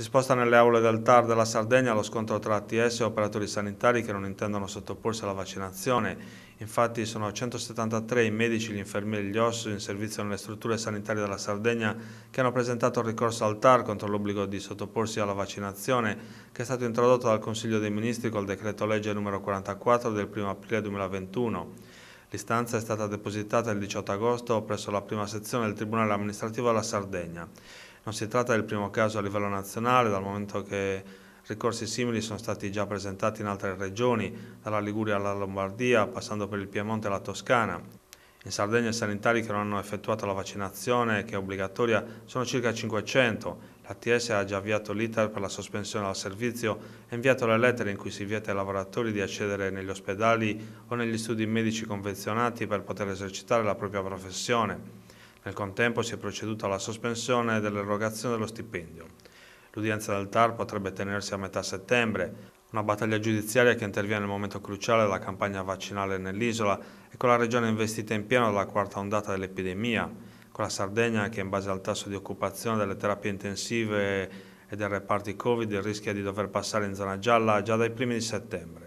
Si sposta nelle aule del TAR della Sardegna lo scontro tra ATS e operatori sanitari che non intendono sottoporsi alla vaccinazione. Infatti sono 173 i medici, gli infermieri e gli OSS in servizio nelle strutture sanitarie della Sardegna che hanno presentato ricorso al TAR contro l'obbligo di sottoporsi alla vaccinazione che è stato introdotto dal Consiglio dei Ministri col decreto legge numero 44 del 1 aprile 2021. L'istanza è stata depositata il 18 agosto presso la prima sezione del Tribunale amministrativo della Sardegna. Non si tratta del primo caso a livello nazionale, dal momento che ricorsi simili sono stati già presentati in altre regioni, dalla Liguria alla Lombardia, passando per il Piemonte alla Toscana. In Sardegna i sanitari che non hanno effettuato la vaccinazione, che è obbligatoria, sono circa 500. L'ATS ha già avviato l'iter per la sospensione dal servizio e inviato le lettere in cui si vieta ai lavoratori di accedere negli ospedali o negli studi medici convenzionati per poter esercitare la propria professione. Nel contempo si è proceduto alla sospensione dell'erogazione dello stipendio. L'udienza del TAR potrebbe tenersi a metà settembre, una battaglia giudiziaria che interviene nel momento cruciale della campagna vaccinale nell'isola e con la regione investita in pieno dalla quarta ondata dell'epidemia, con la Sardegna che in base al tasso di occupazione delle terapie intensive e del reparti Covid rischia di dover passare in zona gialla già dai primi di settembre.